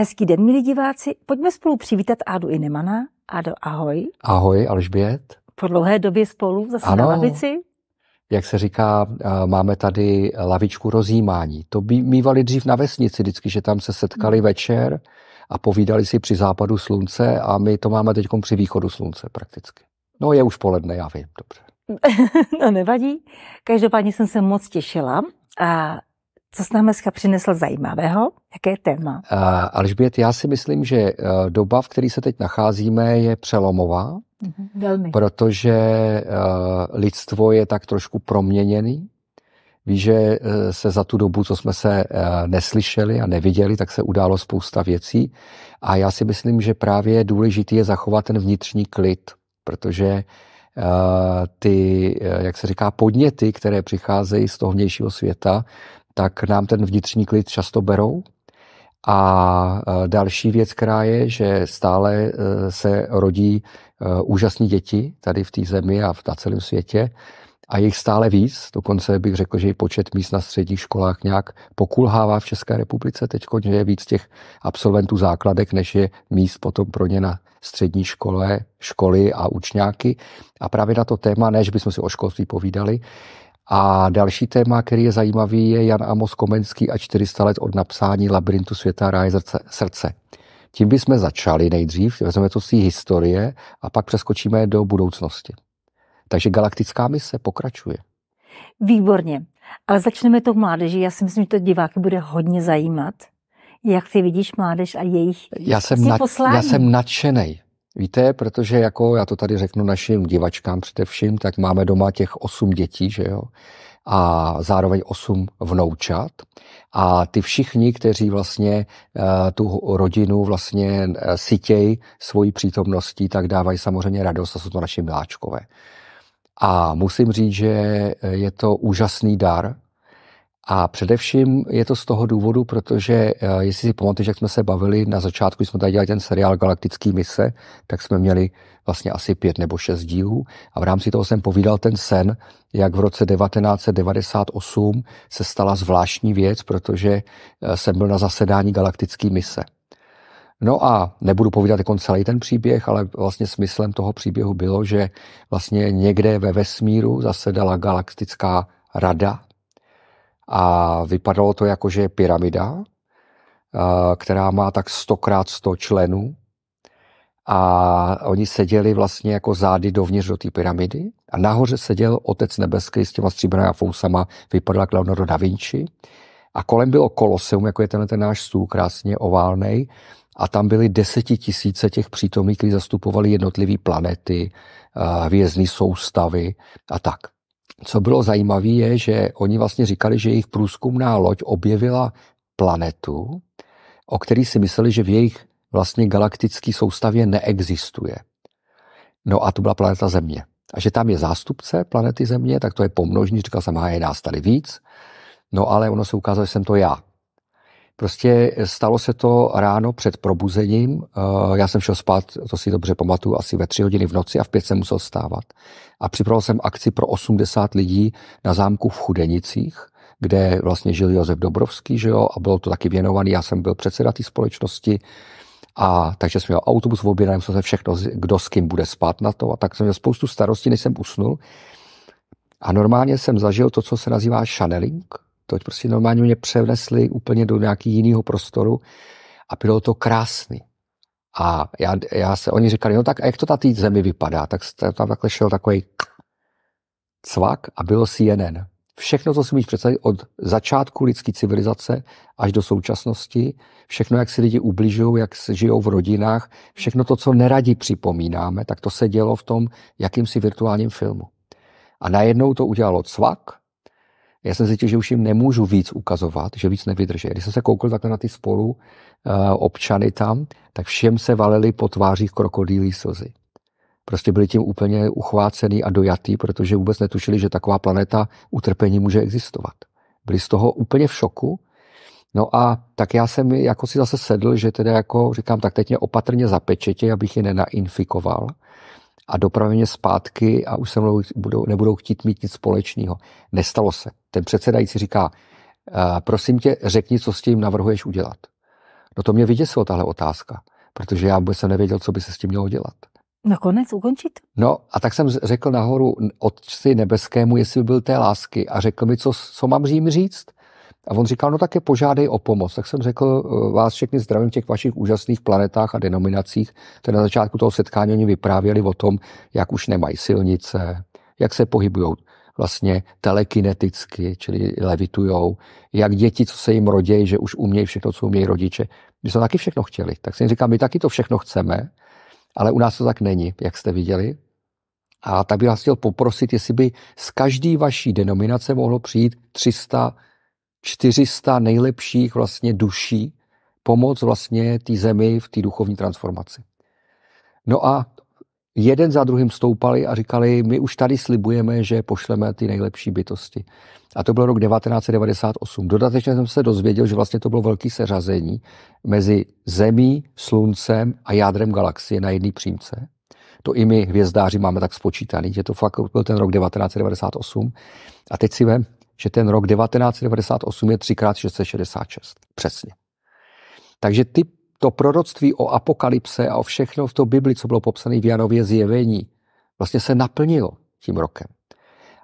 Hezký den, milí diváci. Pojďme spolu přivítat Ádu Inemana. Ádo, ahoj. Ahoj, Alžbět. Po dlouhé době spolu zase ano. na lavici. Jak se říká, eh, máme tady lavičku rozjímání. To mývali dřív na vesnici vždycky, že tam se setkali hmm. večer a povídali si při západu slunce a my to máme teď při východu slunce prakticky. No je už poledne, já vím, dobře. no nevadí. Každopádně jsem se moc těšila a co s námi dneska přinesl zajímavého? Jaké je téma? Uh, Alžbět, já si myslím, že uh, doba, v které se teď nacházíme, je přelomová. Uh-huh, velmi. Protože uh, lidstvo je tak trošku proměněný. Víš, že uh, se za tu dobu, co jsme se uh, neslyšeli a neviděli, tak se událo spousta věcí. A já si myslím, že právě důležitý je zachovat ten vnitřní klid, protože ty, jak se říká, podněty, které přicházejí z toho vnějšího světa, tak nám ten vnitřní klid často berou. A e, další věc, která je, že stále e, se rodí e, úžasní děti tady v té zemi a na celém světě a jich stále víc. Dokonce bych řekl, že i počet míst na středních školách nějak pokulhává v České republice teď, že je víc těch absolventů základek, než je míst potom pro ně na střední škole, školy a učňáky. A právě na to téma, než bychom si o školství povídali, a další téma, který je zajímavý, je Jan Amos Komenský a 400 let od napsání Labirintu světa ráje srdce. Tím bychom začali nejdřív, vezmeme to z té historie a pak přeskočíme do budoucnosti. Takže galaktická mise pokračuje. Výborně, ale začneme to v mládeži. Já si myslím, že to diváky bude hodně zajímat. Jak ty vidíš mládež a jejich já jsem, nad, já jsem nadšený. Víte, protože jako já to tady řeknu našim divačkám především, tak máme doma těch osm dětí, že jo, a zároveň osm vnoučat. A ty všichni, kteří vlastně uh, tu rodinu vlastně uh, eh, sytěj svojí přítomností, tak dávají samozřejmě radost a jsou to naši miláčkové. A musím říct, že eh, je to úžasný dar, a především je to z toho důvodu, protože eh, jestli si pamatujete, jak jsme se bavili na začátku, když jsme tady dělali ten seriál Galaktický mise, tak jsme měli vlastně asi pět nebo šest dílů a v rámci toho jsem povídal ten sen, jak v roce 1998 se stala zvláštní věc, protože eh, jsem byl na zasedání Galaktický mise. No a nebudu povídat jako celý ten příběh, ale vlastně smyslem toho příběhu bylo, že vlastně někde ve vesmíru zasedala galaktická rada, a vypadalo to jako, že je pyramida, eh, která má tak 100 sto 100 členů a oni seděli vlastně jako zády dovnitř do té pyramidy a nahoře seděl otec nebeský s těma stříbrnými fousama, vypadal jak Leonardo da Vinci a kolem bylo koloseum, jako je tenhle ten náš stůl, krásně oválný. a tam byly desetitisíce těch přítomných, kteří zastupovali jednotlivé planety, eh, hvězdní soustavy a tak co bylo zajímavé, je, že oni vlastně říkali, že jejich průzkumná loď objevila planetu, o který si mysleli, že v jejich vlastně galaktické soustavě neexistuje. No a to byla planeta Země. A že tam je zástupce planety Země, tak to je pomnožní, říkal jsem, je nás tady víc. No ale ono se ukázalo, že jsem to já. Prostě stalo se to ráno před probuzením. Eh, já jsem šel spát, to si dobře pamatuju, asi ve tři hodiny v noci a v pět jsem musel stávat. A připravil jsem akci pro 80 lidí na zámku v Chudenicích, kde vlastně žil Josef Dobrovský, že jo, a bylo to taky věnovaný. Já jsem byl předseda té společnosti, a takže jsem měl autobus v objednaném, jsem se všechno, kdo s kým bude spát na to. A tak jsem měl spoustu starostí, než jsem usnul. A normálně jsem zažil to, co se nazývá channeling, to prostě normálně mě převnesli úplně do nějakého jiného prostoru a bylo to krásný. A já, já se, oni říkali, no tak a jak to ta tý zemi vypadá? Tak tam takhle šel takový cvak a bylo CNN. Všechno, co si můžeš představit od začátku lidské civilizace až do současnosti, všechno, jak si lidi ubližují, jak se žijou v rodinách, všechno to, co neradi připomínáme, tak to se dělo v tom jakýmsi virtuálním filmu. A najednou to udělalo cvak já jsem zjistil, že už jim nemůžu víc ukazovat, že víc nevydrží. Když jsem se koukal takhle na ty spolu uh, občany tam, tak všem se valily po tvářích krokodýlí slzy. Prostě byli tím úplně uchvácený a dojatý, protože vůbec netušili, že taková planeta utrpení může existovat. Byli z toho úplně v šoku. No a tak já jsem jako si zase sedl, že teda jako říkám, tak teď mě opatrně zapečetě, abych je nenainfikoval a dopravně zpátky a už se mnou budou, nebudou chtít mít nic společného. Nestalo se. Ten předsedající říká, eh, prosím tě, řekni, co s tím navrhuješ udělat. No to mě vyděsilo tahle otázka, protože já vůbec jsem nevěděl, co by se s tím mělo dělat. Nakonec ukončit? No a tak jsem řekl nahoru Otci nebeskému, jestli by byl té lásky a řekl mi, co, co mám řím říct. A on říkal, no tak je požádej o pomoc. Tak jsem řekl, eh, vás všechny zdravím v těch vašich úžasných planetách a denominacích. Tedy na začátku toho setkání oni vyprávěli o tom, jak už nemají silnice, jak se pohybují vlastně telekineticky, čili levitujou, jak děti, co se jim rodějí, že už umějí všechno, co umějí rodiče. My jsme taky všechno chtěli. Tak jsem říkal, my taky to všechno chceme, ale u nás to tak není, jak jste viděli. A tak bych vás chtěl poprosit, jestli by z každé vaší denominace mohlo přijít 300 400 nejlepších vlastně duší pomoc vlastně té zemi v té duchovní transformaci. No a jeden za druhým stoupali a říkali, my už tady slibujeme, že pošleme ty nejlepší bytosti. A to byl rok 1998. Dodatečně jsem se dozvěděl, že vlastně to bylo velké seřazení mezi Zemí, Sluncem a jádrem galaxie na jedné přímce. To i my hvězdáři máme tak spočítaný, že to fakt byl ten rok 1998. A teď si vem, že ten rok 1998 je 3x666. Přesně. Takže ty, to proroctví o apokalypse a o všechno v té Bibli, co bylo popsané v Janově zjevení, vlastně se naplnilo tím rokem.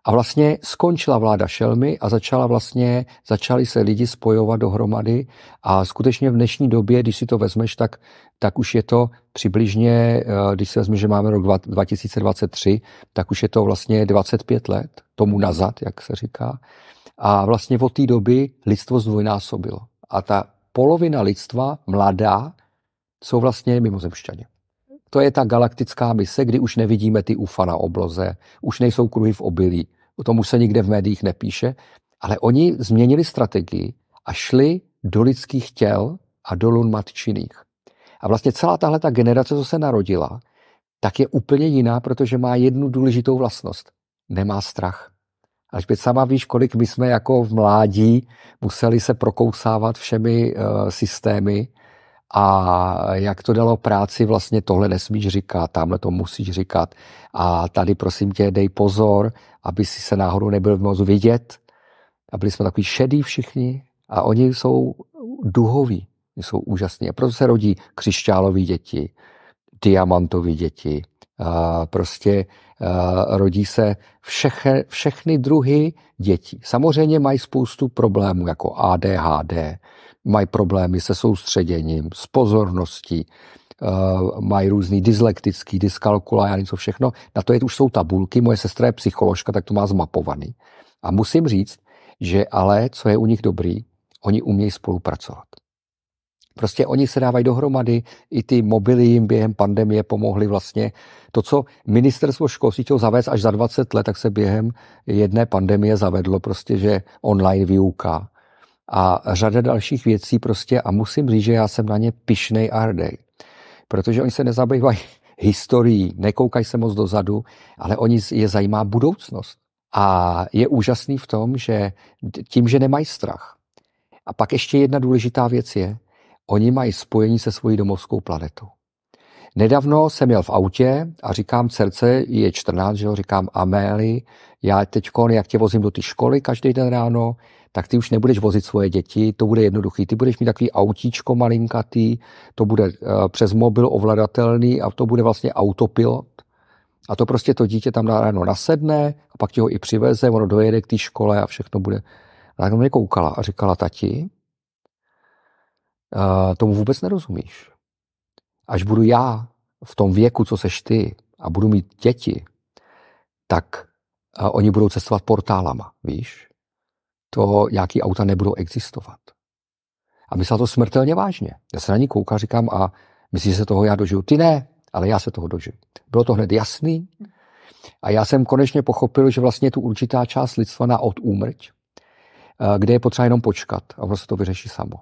A vlastně skončila vláda šelmy a začala vlastně, začali se lidi spojovat dohromady a skutečně v dnešní době, když si to vezmeš, tak, tak už je to přibližně, eh, když si vezmeš, že máme rok 2023, tak už je to vlastně 25 let, tomu nazad, jak se říká. A vlastně od té doby lidstvo zdvojnásobilo. A ta polovina lidstva, mladá, jsou vlastně mimozemšťaně. To je ta galaktická mise, kdy už nevidíme ty UFA na obloze, už nejsou kruhy v obilí. O tom už se nikde v médiích nepíše, ale oni změnili strategii a šli do lidských těl a do lun matčiných. A vlastně celá tahle ta generace, co se narodila, tak je úplně jiná, protože má jednu důležitou vlastnost. Nemá strach. Až by sama víš, kolik my jsme jako v mládí museli se prokousávat všemi uh, systémy, a jak to dalo práci, vlastně tohle nesmíš říkat, tamhle to musíš říkat. A tady prosím tě, dej pozor, aby si se náhodou nebyl moc vidět. A byli jsme takový šedí všichni a oni jsou duhoví, jsou úžasní. A proto se rodí křišťálový děti, diamantoví děti, a prostě a rodí se všech, všechny druhy dětí. Samozřejmě mají spoustu problémů, jako ADHD, mají problémy se soustředěním, s pozorností, eh, mají různý dyslektický, dyskalkula, já něco všechno. Na to je, už jsou tabulky, moje sestra je psycholožka, tak to má zmapovaný. A musím říct, že ale, co je u nich dobrý, oni umějí spolupracovat. Prostě oni se dávají dohromady, i ty mobily jim během pandemie pomohly vlastně. To, co ministerstvo školství chtělo zavést až za 20 let, tak se během jedné pandemie zavedlo prostě, že online výuka, a řada dalších věcí prostě a musím říct, že já jsem na ně pišnej a Protože oni se nezabývají historií, nekoukají se moc dozadu, ale oni je zajímá budoucnost. A je úžasný v tom, že tím, že nemají strach. A pak ještě jedna důležitá věc je, oni mají spojení se svojí domovskou planetou. Nedávno jsem jel v autě a říkám, dcerce, je 14, že jo, říkám, Améli, já teď jak tě vozím do té školy každý den ráno, tak ty už nebudeš vozit svoje děti, to bude jednoduchý. Ty budeš mít takový autíčko malinkatý, to bude eh, přes mobil ovladatelný a to bude vlastně autopilot. A to prostě to dítě tam ráno nasedne a pak ti ho i přiveze, ono dojede k té škole a všechno bude. A tak mě koukala a říkala, tati, eh, tomu vůbec nerozumíš. Až budu já v tom věku, co seš ty, a budu mít děti, tak eh, oni budou cestovat portálama, víš? to, jaký auta nebudou existovat. A myslel to smrtelně vážně. Já se na ní koukám říkám, a myslíš, že se toho já dožiju? Ty ne, ale já se toho dožiju. Bylo to hned jasný a já jsem konečně pochopil, že vlastně tu určitá část lidstva na od úmrť, eh, kde je potřeba jenom počkat a ono se to vyřeší samo.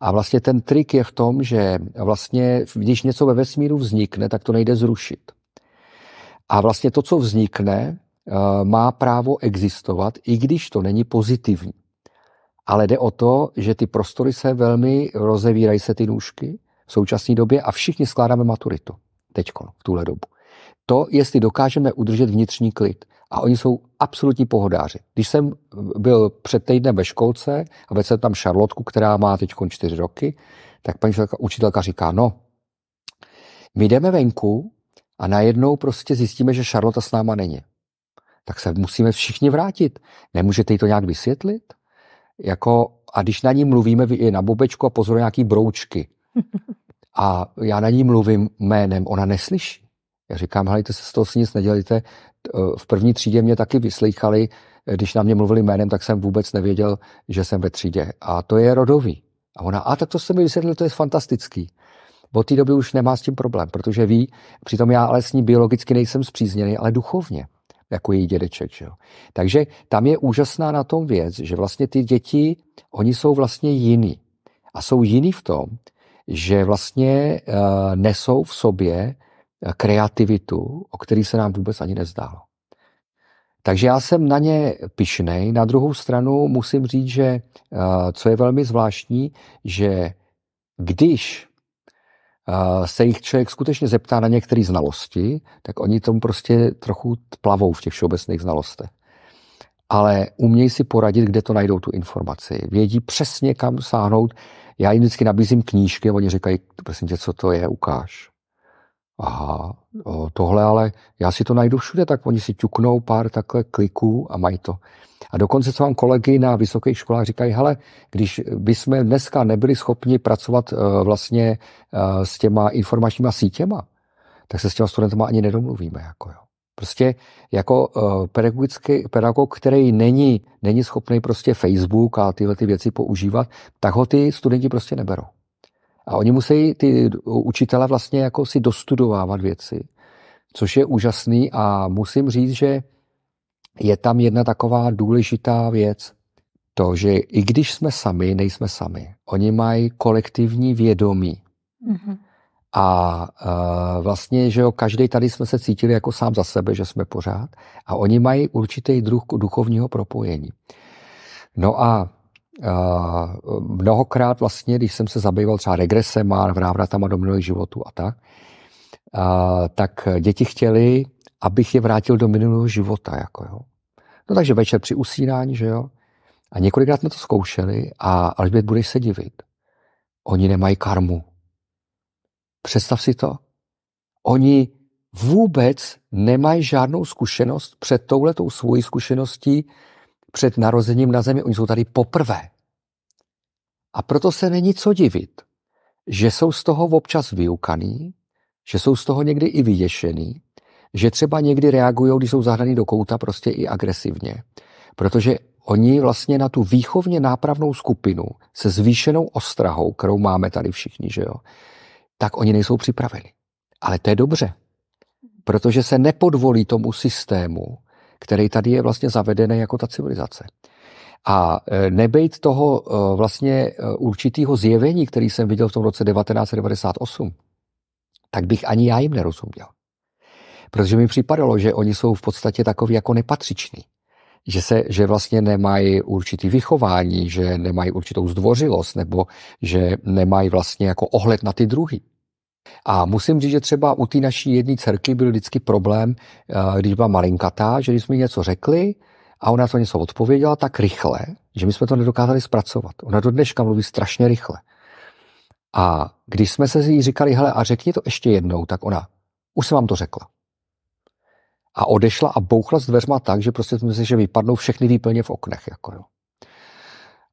A vlastně ten trik je v tom, že vlastně, když něco ve vesmíru vznikne, tak to nejde zrušit. A vlastně to, co vznikne, Eh, má právo existovat, i když to není pozitivní. Ale jde o to, že ty prostory se velmi rozevírají se ty nůžky v současné době a všichni skládáme maturitu teď, v tuhle dobu. To, jestli dokážeme udržet vnitřní klid. A oni jsou absolutní pohodáři. Když jsem byl před týdnem ve školce a vedl jsem tam Šarlotku, která má teď čtyři roky, tak paní učitelka říká, no, my jdeme venku a najednou prostě zjistíme, že Šarlota s náma není tak se musíme všichni vrátit. Nemůžete jí to nějak vysvětlit? Jako, a když na ní mluvíme je na bobečku a pozor nějaký broučky, a já na ní mluvím jménem, ona neslyší. Já říkám, hlejte se z toho si nic nedělejte. E, v první třídě mě taky vyslýchali, e, když na mě mluvili jménem, tak jsem vůbec nevěděl, že jsem ve třídě. A to je rodový. A ona, a tak to se mi vysvětlil, to je fantastický. Od té doby už nemá s tím problém, protože ví, přitom já ale s ní biologicky nejsem zpřízněný, ale duchovně jako její dědeček. Že jo? Takže tam je úžasná na tom věc, že vlastně ty děti, oni jsou vlastně jiný. A jsou jiný v tom, že vlastně uh, nesou v sobě eh, kreativitu, o který se nám vůbec ani nezdálo. Takže já jsem na ně pišnej. Na druhou stranu musím říct, že uh, co je velmi zvláštní, že když se jich člověk skutečně zeptá na některé znalosti, tak oni tomu prostě trochu plavou v těch všeobecných znalostech. Ale umějí si poradit, kde to najdou tu informaci. Vědí přesně, kam sáhnout. Já jim vždycky nabízím knížky, oni říkají, prosím tě, co to je, ukáž. Aha, tohle ale, já si to najdu všude, tak oni si ťuknou pár takhle kliků a mají to. A dokonce co vám kolegy na vysokých školách říkají, hele, když bychom dneska nebyli schopni pracovat e, vlastně e, s těma informačníma sítěma, tak se s těma studentama ani nedomluvíme. Jako jo. Prostě jako e, pedagogický pedagog, který není, není schopný prostě Facebook a tyhle ty věci používat, tak ho ty studenti prostě neberou. A oni musí ty učitele vlastně jako si dostudovávat věci, což je úžasný a musím říct, že je tam jedna taková důležitá věc, to, že i když jsme sami, nejsme sami. Oni mají kolektivní vědomí. Mm-hmm. A e, vlastně, že jo, každý tady jsme se cítili jako sám za sebe, že jsme pořád. A oni mají určitý druh duchovního propojení. No a mnohokrát vlastně, když jsem se zabýval třeba regresem a návratama do minulých životů a tak, tak děti chtěli, abych je vrátil do minulého života. Jako jo. No takže večer při usínání, že jo. A několikrát jsme to zkoušeli a Alžbět, budeš se divit. Oni nemají karmu. Představ si to. Oni vůbec nemají žádnou zkušenost před touhletou svojí zkušeností před narozením na zemi. Oni jsou tady poprvé. A proto se není co divit, že jsou z toho občas vyukaný, že jsou z toho někdy i vyděšený, že třeba někdy reagují, když jsou zahraný do kouta, prostě i agresivně. Protože oni vlastně na tu výchovně nápravnou skupinu se zvýšenou ostrahou, kterou máme tady všichni, že jo, tak oni nejsou připraveni. Ale to je dobře, protože se nepodvolí tomu systému, který tady je vlastně zavedený jako ta civilizace. A e, nebejt toho e, vlastně e, určitýho zjevení, který jsem viděl v tom roce 1998, tak bych ani já jim nerozuměl. Protože mi připadalo, že oni jsou v podstatě takový jako nepatřiční. Že, se, že vlastně nemají určitý vychování, že nemají určitou zdvořilost, nebo že nemají vlastně jako ohled na ty druhy. A musím říct, že třeba u té naší jedné dcerky byl vždycky problém, eh, když byla malinkatá, že když jsme něco řekli a ona to něco odpověděla tak rychle, že my jsme to nedokázali zpracovat. Ona do dneška mluví strašně rychle. A když jsme se jí říkali, hele, a řekni to ještě jednou, tak ona, už jsem vám to řekla. A odešla a bouchla s dveřma tak, že prostě myslím, že vypadnou všechny výplně v oknech. Jako, jo.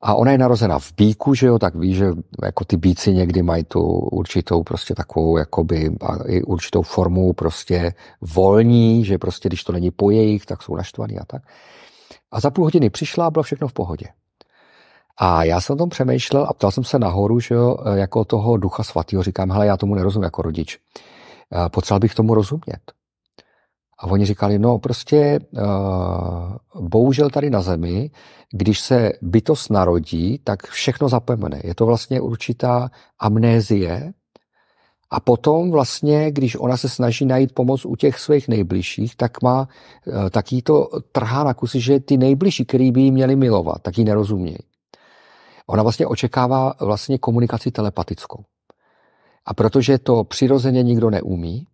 A ona je narozena v bíku, že jo, tak ví, že jako ty bíci někdy mají tu určitou prostě takovou, jakoby, i určitou formu prostě volní, že prostě když to není po jejich, tak jsou naštvaný a tak. A za půl hodiny přišla a bylo všechno v pohodě. A já jsem o tom přemýšlel a ptal jsem se nahoru, že jo, jako toho ducha svatého, říkám, hele, já tomu nerozumím jako rodič. Potřeboval bych tomu rozumět. A oni říkali, no prostě uh, bohužel tady na zemi, když se bytost narodí, tak všechno zapomene. Je to vlastně určitá amnézie, a potom vlastně, když ona se snaží najít pomoc u těch svých nejbližších, tak má, eh, tak jí to trhá na kusy, že ty nejbližší, který by ji měli milovat, tak ji nerozumějí. Ona vlastně očekává vlastně komunikaci telepatickou. A protože to přirozeně nikdo neumí,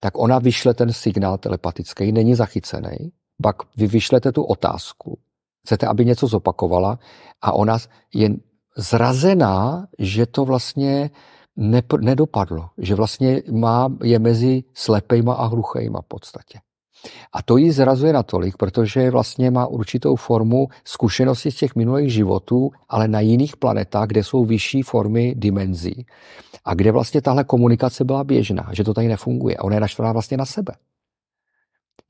tak ona vyšle ten signál telepatický, není zachycený, pak vy vyšlete tu otázku, chcete, aby něco zopakovala a ona je zrazená, že to vlastně nedopadlo, že vlastně má, je mezi slepejma a hluchejma v podstatě. A to ji zrazuje natolik, protože vlastně má určitou formu zkušenosti z těch minulých životů, ale na jiných planetách, kde jsou vyšší formy dimenzí. A kde vlastně tahle komunikace byla běžná, že to tady nefunguje. A ona je naštvaná vlastně na sebe.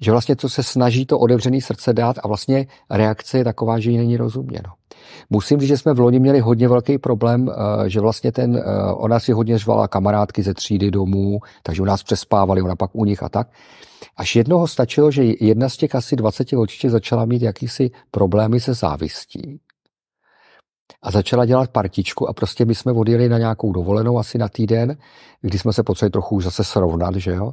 Že vlastně to se snaží to odevřené srdce dát a vlastně reakce je taková, že ji není rozuměno. Musím říct, že jsme v loni měli hodně velký problém, eh, že vlastně ten, eh, ona si hodně žvala kamarádky ze třídy domů, takže u nás přespávali, ona pak u nich a tak. Až jednoho stačilo, že jedna z těch asi 20 holčiček začala mít jakýsi problémy se závistí. A začala dělat partičku a prostě my jsme odjeli na nějakou dovolenou asi na týden, kdy jsme se potřebovali trochu už zase srovnat, že jo.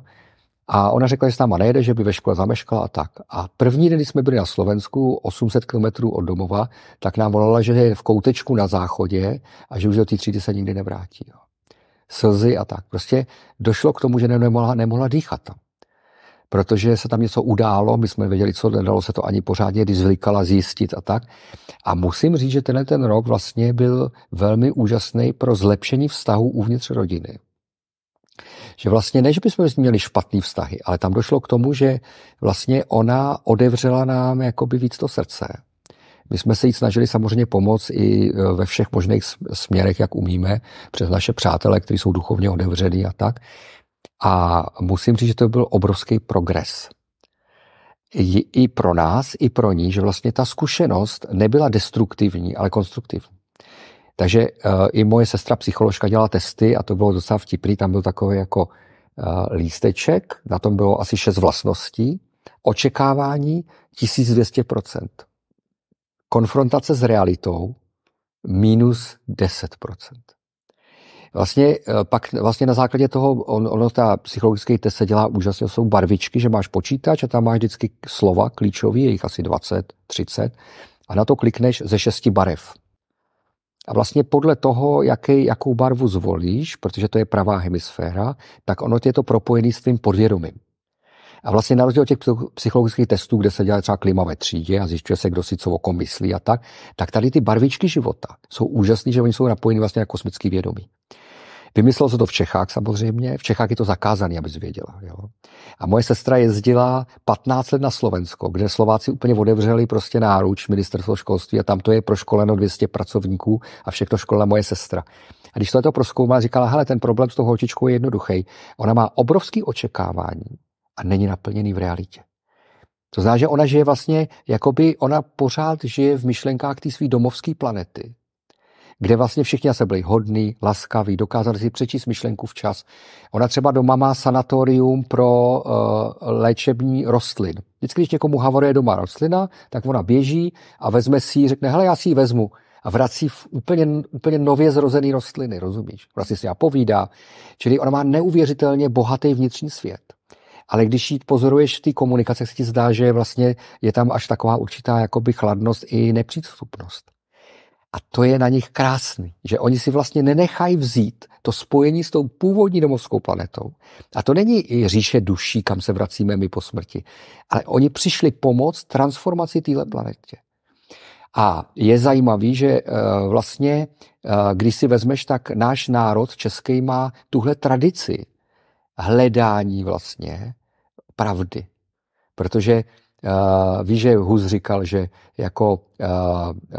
A ona řekla, že s náma nejede, že by ve škole zameškala a tak. A první den, kdy jsme byli na Slovensku, 800 km od domova, tak nám volala, že je v koutečku na záchodě a že už do té třídy se nikdy nevrátí. Jo. Slzy a tak. Prostě došlo k tomu, že nemohla, nemohla dýchat tam protože se tam něco událo, my jsme věděli, co nedalo se to ani pořádně zvykala zjistit a tak. A musím říct, že tenhle ten rok vlastně byl velmi úžasný pro zlepšení vztahu uvnitř rodiny. Že vlastně ne, že bychom měli špatný vztahy, ale tam došlo k tomu, že vlastně ona odevřela nám jakoby víc to srdce. My jsme se jí snažili samozřejmě pomoct i e, ve všech možných směrech, jak umíme, přes naše přátele, kteří jsou duchovně odevřený a tak. A musím říct, že to byl obrovský progres. I pro nás, i pro ní, že vlastně ta zkušenost nebyla destruktivní, ale konstruktivní. Takže uh, i moje sestra psycholožka dělala testy a to bylo docela vtipný. Tam byl takový jako uh, lísteček, na tom bylo asi šest vlastností, očekávání 1200%, konfrontace s realitou minus 10%. Vlastně eh, pak vlastně na základě toho, on, ono ta psychologický test se dělá úžasně, jsou barvičky, že máš počítač a tam máš vždycky slova klíčový, je jich asi 20, 30 a na to klikneš ze šesti barev. A vlastně podle toho, jaký, jakou barvu zvolíš, protože to je pravá hemisféra, tak ono tě je to propojený s tvým podvědomím. A vlastně na rozdíl od těch psychologických testů, kde se dělá třeba klima ve třídě a zjišťuje se, kdo si co myslí a tak, tak tady ty barvičky života jsou úžasné, že oni jsou napojeny vlastně na kosmický vědomí. Vymyslel se to v Čechách samozřejmě. V Čechách je to zakázané, abys věděla. Jo? A moje sestra jezdila 15 let na Slovensko, kde Slováci úplně odevřeli prostě náruč ministerstvo školství a tam to je proškoleno 200 pracovníků a všechno školila moje sestra. A když to proskoumala, říkala, hele, ten problém s tou holčičkou je jednoduchý. Ona má obrovský očekávání a není naplněný v realitě. To znamená, že ona žije vlastně, jakoby ona pořád žije v myšlenkách té své domovské planety kde vlastně všichni se byli hodní, laskaví, dokázali si přečíst myšlenku včas. Ona třeba doma má sanatorium pro uh, léčební rostlin. Vždycky, když někomu havoruje doma rostlina, tak ona běží a vezme si ji, řekne, hele, já si ji vezmu a vrací v úplně, úplně nově zrozený rostliny, rozumíš? Vlastně si já povídá. Čili ona má neuvěřitelně bohatý vnitřní svět. Ale když ji pozoruješ v té komunikace, se ti zdá, že vlastně je tam až taková určitá jakoby chladnost i nepřístupnost. A to je na nich krásný, že oni si vlastně nenechají vzít to spojení s tou původní domovskou planetou. A to není i říše duší, kam se vracíme my po smrti, ale oni přišli pomoct transformaci téhle planetě. A je zajímavý, že eh, vlastně, eh, když si vezmeš, tak náš národ český má tuhle tradici hledání vlastně pravdy. Protože Uh, víš, že Hus říkal, že jako, uh,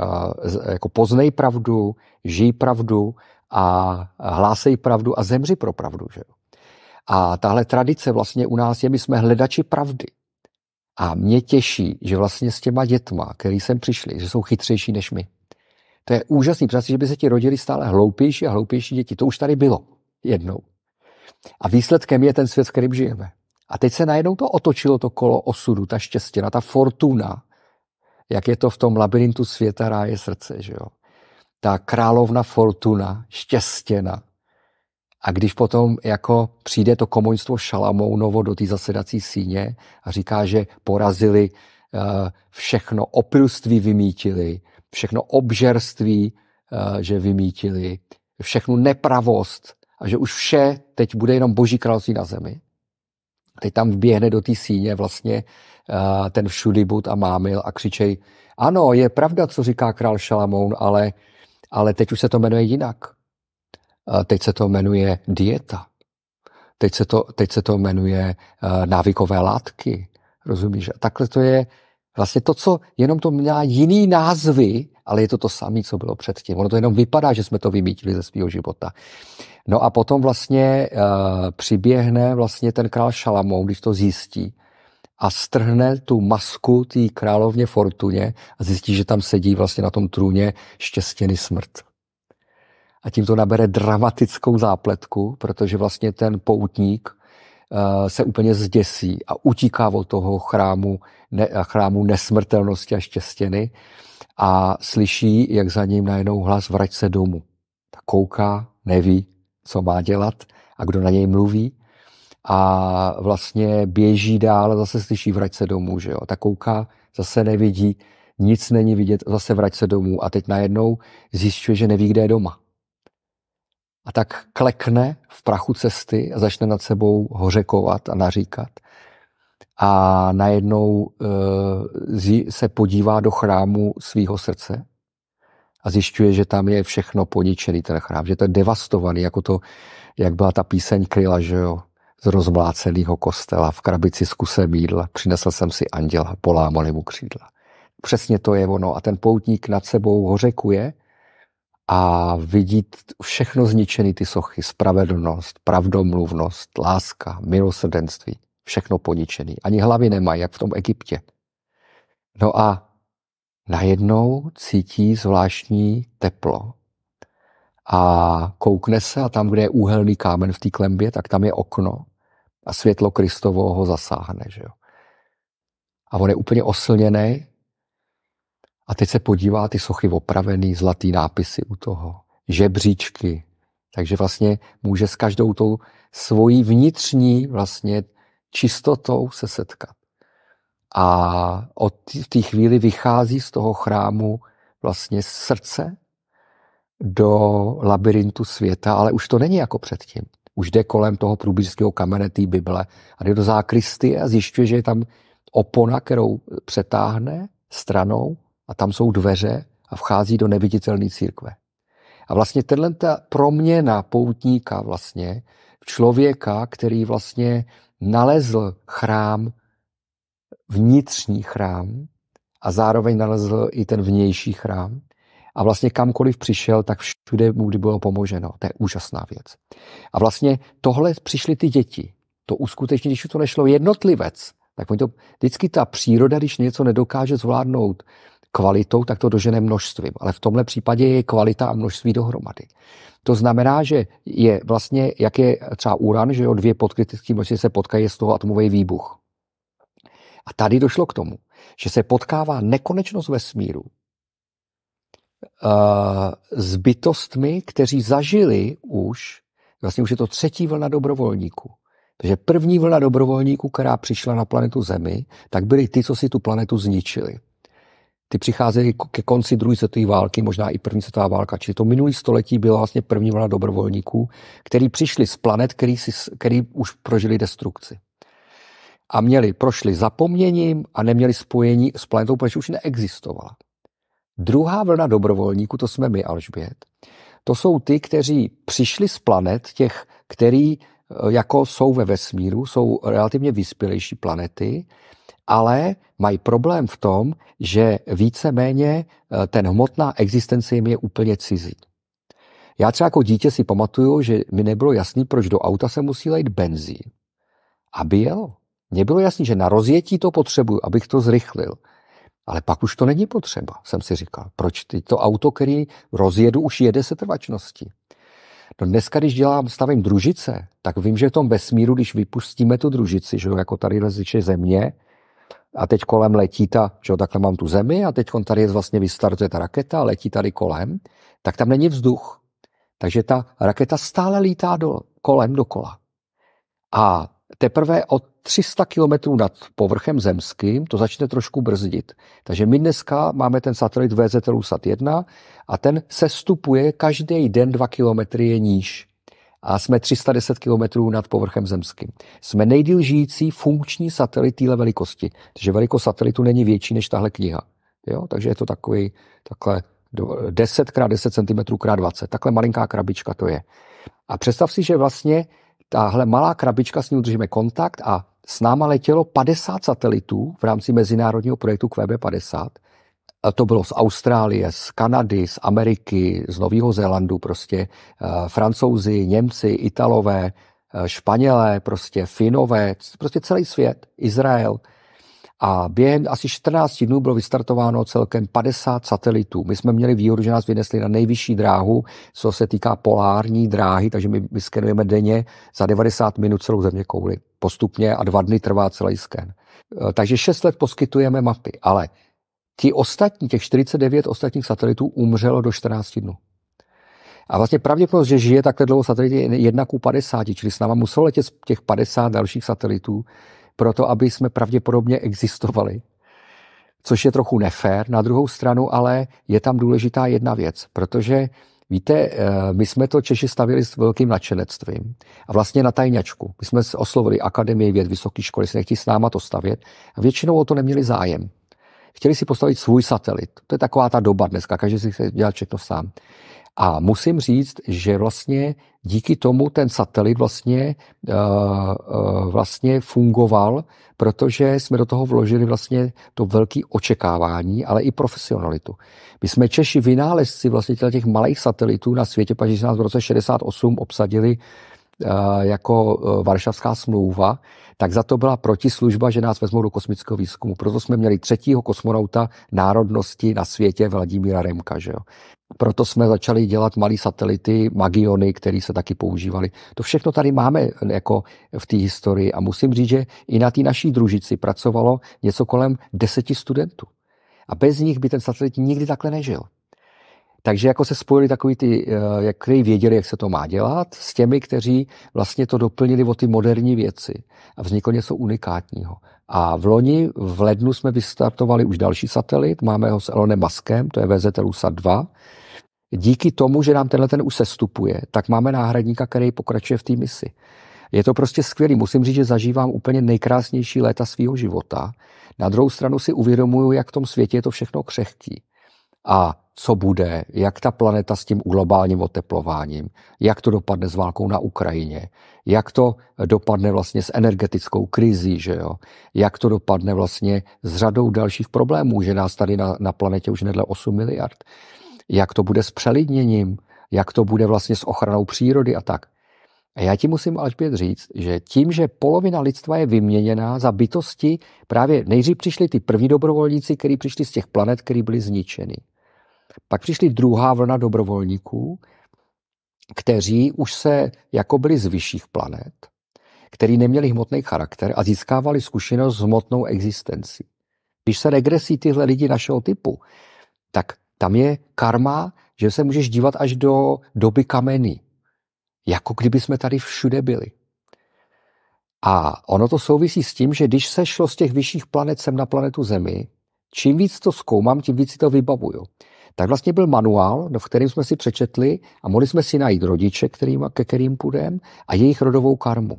uh, jako poznej pravdu, žij pravdu a hlásej pravdu a zemři pro pravdu. Že? A tahle tradice vlastně u nás je, my jsme hledači pravdy. A mě těší, že vlastně s těma dětma, který sem přišli, že jsou chytřejší než my. To je úžasný, protože že by se ti rodili stále hloupější a hloupější děti. To už tady bylo jednou. A výsledkem je ten svět, v kterým žijeme. A teď se najednou to otočilo, to kolo osudu, ta štěstina, ta fortuna, jak je to v tom labirintu světa ráje srdce, že jo. Ta královna fortuna, štěstěna. A když potom jako přijde to komunstvo Šalamounovo do té zasedací síně a říká, že porazili eh, všechno opilství vymítili, všechno obžerství, eh, že vymítili, všechnu nepravost a že už vše teď bude jenom boží království na zemi, Teď tam vběhne do té síně vlastně eh, ten všudybut a mámil a křičej, ano, je pravda, co říká král Šalamoun, ale, ale teď už se to jmenuje jinak. Eh, teď se to jmenuje dieta. Teď se to, teď se to jmenuje eh, návykové látky. Rozumíš? A takhle to je vlastně to, co jenom to měla jiný názvy, ale je to to samé, co bylo předtím. Ono to jenom vypadá, že jsme to vymítili ze svého života. No a potom vlastně e, přiběhne vlastně ten král Šalamou, když to zjistí, a strhne tu masku té královně Fortuně a zjistí, že tam sedí vlastně na tom trůně štěstěný smrt. A tím to nabere dramatickou zápletku, protože vlastně ten poutník eh, se úplně zděsí a utíká od toho chrámu, ne, chrámu nesmrtelnosti a štěstěny a slyší, jak za ním najednou hlas vrať se domů. Tak kouká, neví, co má dělat a kdo na něj mluví a vlastně běží dál a zase slyší vrať se domů, že jo. Tak kouká, zase nevidí, nic není vidět, zase vrať se domů a teď najednou zjišťuje, že neví, kde je doma. A tak klekne v prachu cesty a začne nad sebou hořekovat a naříkat a najednou eh, se podívá do chrámu svého srdce a zjišťuje, že tam je všechno poničený ten chrám, že to je devastovaný, jako to, jak byla ta píseň kryla, že jo, z rozmláceného kostela, v krabici s kusem jídla, přinesl jsem si anděla, polámali mu křídla. Přesně to je ono a ten poutník nad sebou hořekuje a vidí všechno zničený ty sochy, spravedlnost, pravdomluvnost, láska, milosrdenství všechno poničený. Ani hlavy nemají, jak v tom Egyptě. No a najednou cítí zvláštní teplo. A koukne se a tam, kde je úhelný kámen v té klembě, tak tam je okno a světlo Kristovo ho zasáhne. Že jo? A on je úplně oslněný a teď se podívá ty sochy opravený, zlatý nápisy u toho, žebříčky. Takže vlastně může s každou tou svojí vnitřní vlastně čistotou se setkat. A od té chvíli vychází z toho chrámu vlastně srdce do labirintu světa, ale už to není jako předtím. Už jde kolem toho průbířského kamene té Bible a jde do zákristy a zjišťuje, že je tam opona, kterou přetáhne stranou a tam jsou dveře a vchází do neviditelné církve. A vlastně tenhle ta proměna poutníka vlastně, člověka, který vlastně nalezl chrám, vnitřní chrám a zároveň nalezl i ten vnější chrám. A vlastně kamkoliv přišel, tak všude mu bylo pomoženo. To je úžasná věc. A vlastně tohle přišly ty děti. To uskutečně, když to nešlo jednotlivec, tak to, vždycky ta příroda, když něco nedokáže zvládnout kvalitou, tak to dožene množstvím. Ale v tomhle případě je kvalita a množství dohromady. To znamená, že je vlastně, jak je třeba uran, že jo, dvě podkritické množství se potkají z toho atomový výbuch. A tady došlo k tomu, že se potkává nekonečnost vesmíru uh, s bytostmi, kteří zažili už, vlastně už je to třetí vlna dobrovolníků. Takže první vlna dobrovolníků, která přišla na planetu Zemi, tak byly ty, co si tu planetu zničili ty přicházejí ke konci druhé světové války, možná i první světová válka. Čili to minulý století byla vlastně první vlna dobrovolníků, který přišli z planet, který, si, který už prožili destrukci. A měli, prošli zapomněním a neměli spojení s planetou, protože už neexistovala. Druhá vlna dobrovolníků, to jsme my, Alžbět, to jsou ty, kteří přišli z planet, těch, který eh, jako jsou ve vesmíru, jsou relativně vyspělejší planety ale mají problém v tom, že víceméně eh, ten hmotná existence jim je úplně cizí. Já třeba jako dítě si pamatuju, že mi nebylo jasný, proč do auta se musí lejt benzín. A byl? Mně bylo jasný, že na rozjetí to potřebuju, abych to zrychlil. Ale pak už to není potřeba, jsem si říkal. Proč ty to auto, který rozjedu, už jede se trvačností? No dneska, když dělám, stavím družice, tak vím, že v tom vesmíru, když vypustíme tu družici, že jo, jako tady leziče země, a teď kolem letí ta, že jo, takhle mám tu zemi a teď tady je vlastně vystartuje ta raketa a letí tady kolem, tak tam není vzduch. Takže ta raketa stále lítá do, kolem dokola. A teprve od 300 km nad povrchem zemským to začne trošku brzdit. Takže my dneska máme ten satelit VZLUSAT 1 a ten sestupuje každý den 2 km je níž a jsme 310 km nad povrchem zemským. Jsme nejdýl žijící funkční satelit téhle velikosti, takže velikost satelitu není větší než tahle kniha. Jo? Takže je to takový takhle 10 x 10 cm x 20. Takhle malinká krabička to je. A představ si, že vlastně tahle malá krabička, s ní udržíme kontakt a s náma letělo 50 satelitů v rámci mezinárodního projektu QB50 to bylo z Austrálie, z Kanady, z Ameriky, z Nového Zélandu prostě, eh, francouzi, Němci, Italové, eh, Španělé, prostě Finové, prostě celý svět, Izrael. A během asi 14 dnů bylo vystartováno celkem 50 satelitů. My jsme měli výhodu, že nás vynesli na nejvyšší dráhu, co se týká polární dráhy, takže my skenujeme denně za 90 minut celou země kouli postupně a dva dny trvá celý sken. Eh, takže 6 let poskytujeme mapy, ale ti ostatní, těch 49 ostatních satelitů umřelo do 14 dnů. A vlastně pravděpodobnost, že žije takhle dlouho satelit je 1 ku 50, čili s náma muselo letět těch 50 dalších satelitů, proto aby jsme pravděpodobně existovali. Což je trochu nefér. Na druhou stranu ale je tam důležitá jedna věc, protože Víte, eh, my jsme to Češi stavili s velkým nadšenectvím a vlastně na tajňačku. My jsme oslovili Akademii věd, vysoké školy, se nechtějí s náma to stavět a většinou o to neměli zájem chtěli si postavit svůj satelit. To je taková ta doba dneska, každý si chce dělat všechno sám. A musím říct, že vlastně díky tomu ten satelit vlastně, eh, eh, vlastně fungoval, protože jsme do toho vložili vlastně to velké očekávání, ale i profesionalitu. My jsme Češi vynálezci vlastně těch malých satelitů na světě, protože nás v roce 68 obsadili Eh, jako eh, Varšavská smlouva, tak za to byla protislužba, že nás vezmou do kosmického výzkumu. Proto jsme měli třetího kosmonauta národnosti na světě Vladimíra Remka. Že jo? Proto jsme začali dělat malé satelity, magiony, které se taky používaly. To všechno tady máme jako v té historii a musím říct, že i na té naší družici pracovalo něco kolem deseti studentů. A bez nich by ten satelit nikdy takhle nežil. Takže jako se spojili takový ty, eh, jak, který věděli, jak se to má dělat, s těmi, kteří vlastně to doplnili o ty moderní věci a vzniklo něco unikátního. A v loni, v lednu jsme vystartovali už další satelit, máme ho s Elonem Maskem, to je VZT LUSA 2. Díky tomu, že nám tenhle ten už sestupuje, tak máme náhradníka, který pokračuje v té misi. Je to prostě skvělý. Musím říct, že zažívám úplně nejkrásnější léta svého života. Na druhou stranu si uvědomuju, jak v tom světě je to všechno křehký a co bude, jak ta planeta s tím globálním oteplováním, jak to dopadne s válkou na Ukrajině, jak to dopadne vlastně s energetickou krizí, že jo? jak to dopadne vlastně s řadou dalších problémů, že nás tady na, na planetě už nedle 8 miliard, jak to bude s přelidněním, jak to bude vlastně s ochranou přírody a tak. A já ti musím Alžbět říct, že tím, že polovina lidstva je vyměněná za bytosti, právě nejdřív přišli ty první dobrovolníci, kteří přišli z těch planet, které byly zničeny. Pak přišli druhá vlna dobrovolníků, kteří už se jako byli z vyšších planet, který neměli hmotný charakter a získávali zkušenost s hmotnou existencí. Když se regresí tyhle lidi našeho typu, tak tam je karma, že se můžeš dívat až do doby kameny. Jako kdyby jsme tady všude byli. A ono to souvisí s tím, že když se šlo z těch vyšších planet sem na planetu Zemi, čím víc to zkoumám, tím víc si to vybavuju tak vlastně byl manuál, v kterém jsme si přečetli a mohli jsme si najít rodiče, kterým, ke kterým půjdeme, a jejich rodovou karmu.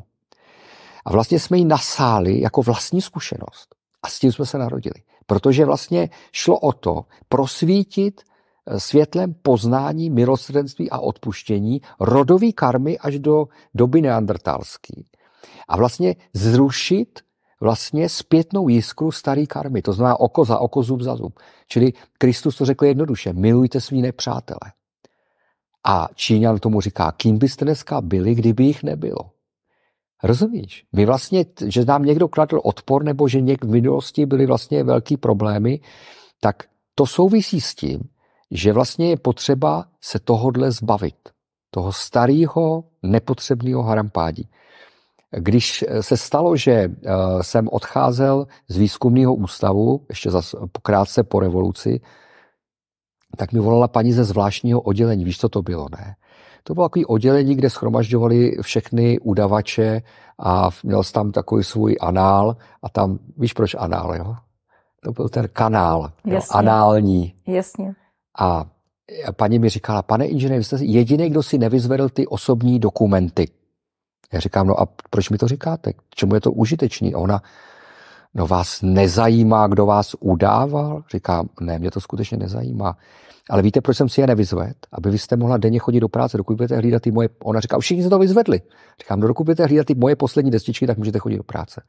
A vlastně jsme ji nasáli jako vlastní zkušenost. A s tím jsme se narodili. Protože vlastně šlo o to prosvítit eh, světlem poznání, milosrdenství a odpuštění rodový karmy až do doby neandertalské. A vlastně zrušit vlastně zpětnou jiskru starý karmy. To znamená oko za oko, zub za zub. Čili Kristus to řekl jednoduše, milujte svý nepřátele. A Číňan tomu říká, kým byste dneska byli, kdyby jich nebylo. Rozumíš? My vlastně, že nám někdo kladl odpor, nebo že něk v minulosti byly vlastně velký problémy, tak to souvisí s tím, že vlastně je potřeba se tohodle zbavit. Toho starého, nepotřebného harampádí když eh, se stalo, že eh, jsem odcházel z výzkumného ústavu, ještě zas eh, krátce po revoluci, tak mi volala paní ze zvláštního oddělení. Víš, co to bylo, ne? To bylo takové oddělení, kde schromažďovali všechny udavače a měl jsi tam takový svůj anál a tam, víš proč anál, jo? To byl ten kanál, Jasně. Jo, anální. Jasně. A paní mi říkala, pane inženýr, jste jediný, kdo si nevyzvedl ty osobní dokumenty. Já říkám, no a proč mi to říkáte? K čemu je to užitečný? A ona, no vás nezajímá, kdo vás udával? Říkám, ne, mě to skutečně nezajímá. Ale víte, proč jsem si je nevyzvedl? Aby vy jste mohla denně chodit do práce, dokud budete hlídat ty moje... Ona říká, všichni se to vyzvedli. Říkám, no dokud budete hlídat ty moje poslední destičky, tak můžete chodit do práce.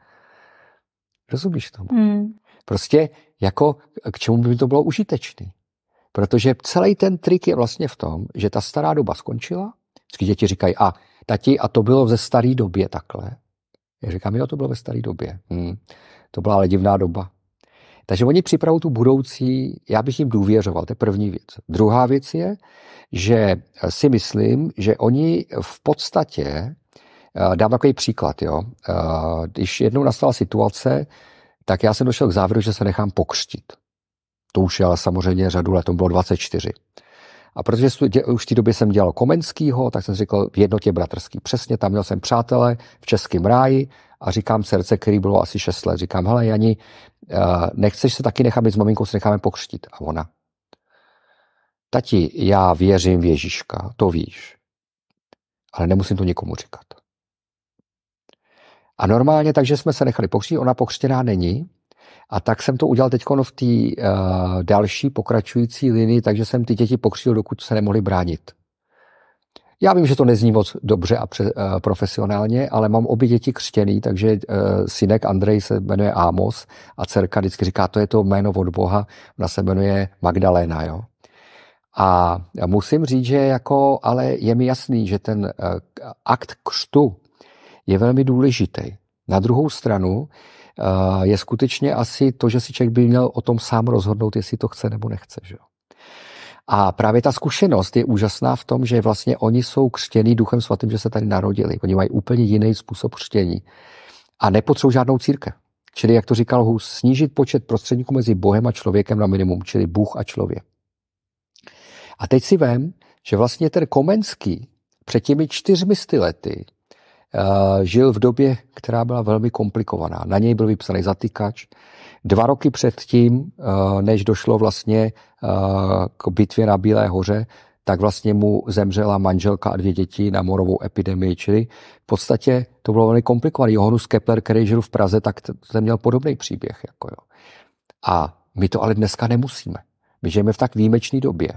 Rozumíš tomu? Hmm. Prostě jako k čemu by to bylo užitečný? Protože celý ten trik je vlastně v tom, že ta stará doba skončila, Vždycky děti říkají, a tati, a to bylo ze staré době takhle. Já říkám, jo, to bylo ve staré době. Hmm. To byla ale divná doba. Takže oni připravují tu budoucí, já bych jim důvěřoval, to je první věc. Druhá věc je, že si myslím, že oni v podstatě, eh, dám takový příklad, jo. Eh, když jednou nastala situace, tak já jsem došel k závěru, že se nechám pokřtit. To už je ale samozřejmě řadu let, to bylo 24. A protože už v té době jsem dělal Komenskýho, tak jsem říkal v jednotě bratrský. Přesně tam měl jsem přátele v Českém ráji a říkám srdce, který bylo asi 6 let. Říkám, hele Jani, eh, nechceš se taky nechat být s maminkou, se necháme pokřtit. A ona, tati, já věřím v Ježíška, to víš, ale nemusím to nikomu říkat. A normálně, takže jsme se nechali pokřtit, ona pokřtěná není, a tak jsem to udělal teď v té uh, další pokračující linii, takže jsem ty děti pokřil, dokud se nemohli bránit. Já vím, že to nezní moc dobře a pře, uh, profesionálně, ale mám obě děti křtěný, takže uh, synek Andrej se jmenuje Amos a dcerka vždycky říká, to je to jméno od Boha, ona se jmenuje Magdalena, jo. A musím říct, že jako, ale je mi jasný, že ten uh, akt křtu je velmi důležitý. Na druhou stranu, Eh, je skutečně asi to, že si člověk by měl o tom sám rozhodnout, jestli to chce nebo nechce. Že? A právě ta zkušenost je úžasná v tom, že vlastně oni jsou křtění duchem svatým, že se tady narodili. Oni mají úplně jiný způsob křtění a nepotřebují žádnou církev. Čili, jak to říkal Hus, snížit počet prostředníků mezi Bohem a člověkem na minimum, čili Bůh a člověk. A teď si vem, že vlastně ten Komenský před těmi čtyřmi lety Eh, žil v době, která byla velmi komplikovaná. Na něj byl vypsaný zatykač. Dva roky předtím, eh, než došlo vlastně eh, k bitvě na Bílé hoře, tak vlastně mu zemřela manželka a dvě děti na morovou epidemii. Čili v podstatě to bylo velmi komplikované. Johannes Kepler, který žil v Praze, tak ten měl podobný příběh. Jako jo. A my to ale dneska nemusíme. My žijeme v tak výjimečné době,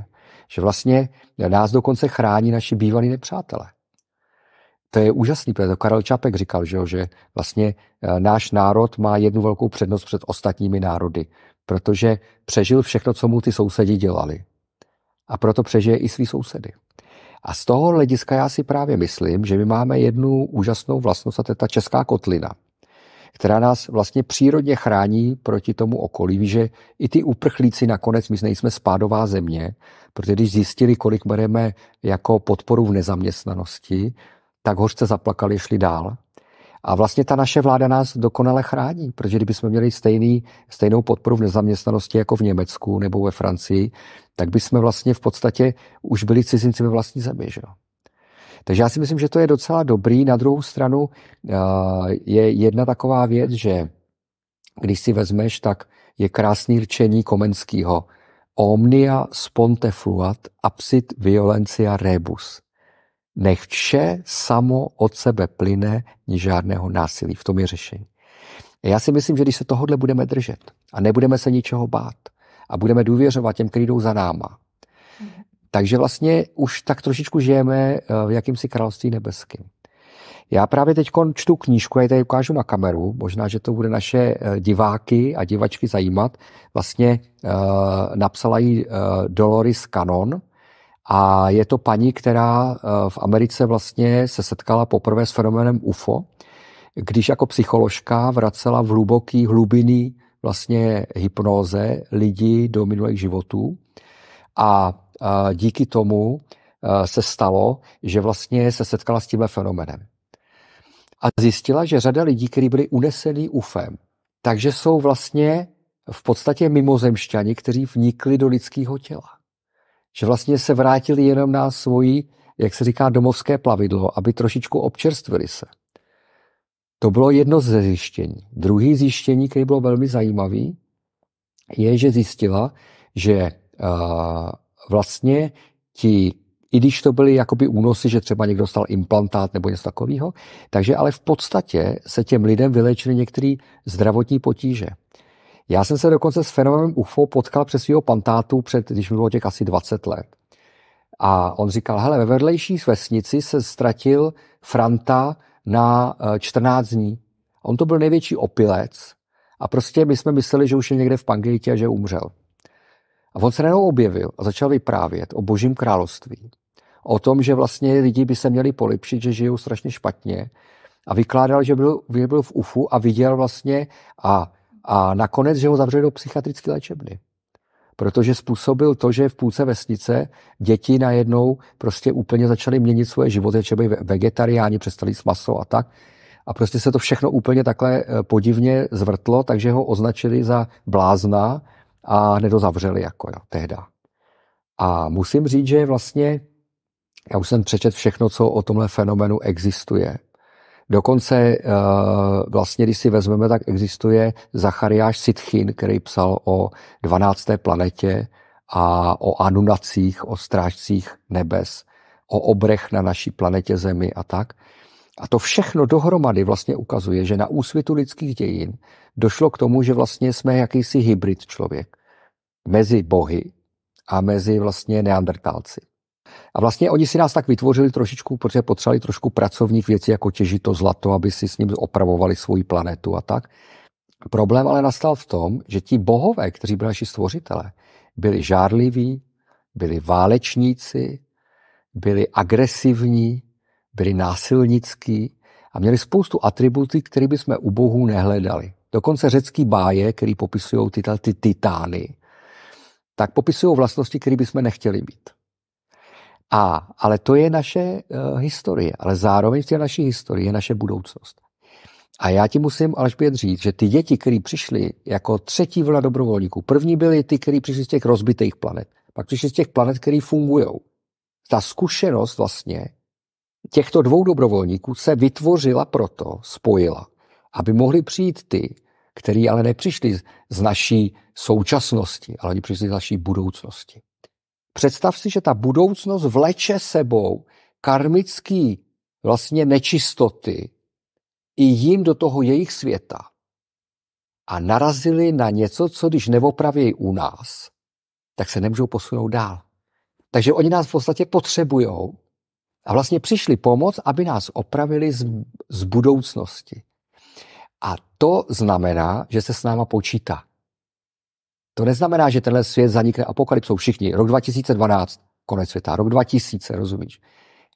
že vlastně nás dokonce chrání naši bývalí nepřátelé. To je úžasný, protože to Karel Čapek říkal, že, jo, že vlastně eh, náš národ má jednu velkou přednost před ostatními národy, protože přežil všechno, co mu ty sousedi dělali. A proto přežije i svý sousedy. A z toho hlediska já si právě myslím, že my máme jednu úžasnou vlastnost, a to je ta česká kotlina, která nás vlastně přírodně chrání proti tomu okolí. Víš, že i ty uprchlíci nakonec, my nejsme spádová země, protože když zjistili, kolik bereme jako podporu v nezaměstnanosti, tak hořce zaplakali, šli dál. A vlastně ta naše vláda nás dokonale chrání, protože kdybychom měli stejný, stejnou podporu v nezaměstnanosti jako v Německu nebo ve Francii, tak bychom vlastně v podstatě už byli cizinci ve vlastní zemi. Že? Takže já si myslím, že to je docela dobrý. Na druhou stranu eh, je jedna taková věc, že když si vezmeš, tak je krásný rčení Komenského. Omnia sponte fluat, absit violencia rebus. Nech vše samo od sebe plyne, žádného násilí. V tom je řešení. Já si myslím, že když se tohodle budeme držet a nebudeme se ničeho bát a budeme důvěřovat těm, kteří jdou za náma, takže vlastně už tak trošičku žijeme eh, v jakýmsi království nebeským. Já právě teď čtu knížku, já ji tady ukážu na kameru, možná, že to bude naše eh, diváky a divačky zajímat. Vlastně uh, napsala ji uh, Dolores Cannon, a je to paní, která eh, v Americe vlastně se setkala poprvé s fenoménem UFO, když jako psycholožka vracela v hluboký, hlubiny vlastně hypnoze lidí do minulých životů. A eh, díky tomu eh, se stalo, že vlastně se setkala s tímhle fenoménem. A zjistila, že řada lidí, kteří byli unesený UFem, takže jsou vlastně v podstatě mimozemšťani, kteří vnikli do lidského těla že vlastně se vrátili jenom na svoji, jak se říká, domovské plavidlo, aby trošičku občerstvili se. To bylo jedno ze zjištění. Druhý zjištění, které bylo velmi zajímavé, je, že zjistila, že uh, vlastně ti, i když to byly jakoby únosy, že třeba někdo dostal implantát nebo něco takového, takže ale v podstatě se těm lidem vylečily některé zdravotní potíže. Já jsem se dokonce s fenomenem UFO potkal přes svého pantátu, před, když mi bylo těch asi 20 let. A on říkal, hele, ve vedlejší vesnici se ztratil Franta na 14 eh, dní. On to byl největší opilec a prostě my jsme mysleli, že už je někde v Pangejtě a že umřel. A on se najednou objevil a začal vyprávět o božím království. O tom, že vlastně lidi by se měli polipšit, že žijou strašně špatně. A vykládal, že byl, že byl v UFU a viděl vlastně a a nakonec, že ho zavřeli do psychiatrické léčebny. Protože způsobil to, že v půlce vesnice děti najednou prostě úplně začaly měnit svoje životy, že by vegetariáni, přestali s maso a tak. A prostě se to všechno úplně takhle eh, podivně zvrtlo, takže ho označili za blázna a nedozavřeli zavřeli jako jo, tehda. A musím říct, že vlastně já už jsem přečet všechno, co o tomhle fenomenu existuje. Dokonce eh, vlastně, když si vezmeme, tak existuje Zachariáš Sitchin, který psal o 12. planetě a o anunacích, o strážcích nebes, o obrech na naší planetě Zemi a tak. A to všechno dohromady vlastně ukazuje, že na úsvitu lidských dějin došlo k tomu, že vlastně jsme jakýsi hybrid člověk mezi bohy a mezi vlastně neandrtálci. A vlastně oni si nás tak vytvořili trošičku, protože potřebovali trošku pracovních věcí, jako těžit to zlato, aby si s ním opravovali svoji planetu a tak. Problém ale nastal v tom, že ti bohové, kteří byli naši stvořitele, byli žárliví, byli válečníci, byli agresivní, byli násilnický a měli spoustu atributy, které bychom u bohů nehledali. Dokonce řecký báje, který popisují ty, ty titány, tak popisují vlastnosti, které bychom nechtěli mít. A, ale to je naše uh, historie, ale zároveň v té naší historii je naše budoucnost. A já ti musím Alžbět říct, že ty děti, které přišly jako třetí vlna dobrovolníků, první byly ty, které přišly z těch rozbitých planet, pak přišly z těch planet, které fungují. Ta zkušenost vlastně těchto dvou dobrovolníků se vytvořila proto, spojila, aby mohli přijít ty, který ale nepřišli z naší současnosti, ale oni přišli z naší budoucnosti představ si, že ta budoucnost vleče sebou karmický vlastně nečistoty i jim do toho jejich světa. A narazili na něco, co když neopravějí u nás, tak se nemůžou posunout dál. Takže oni nás v podstatě potřebují a vlastně přišli pomoc, aby nás opravili z, z budoucnosti. A to znamená, že se s náma počítá. To neznamená, že tenhle svět zanikne apokalypsou. Všichni. Rok 2012, konec světa. Rok 2000, rozumíš?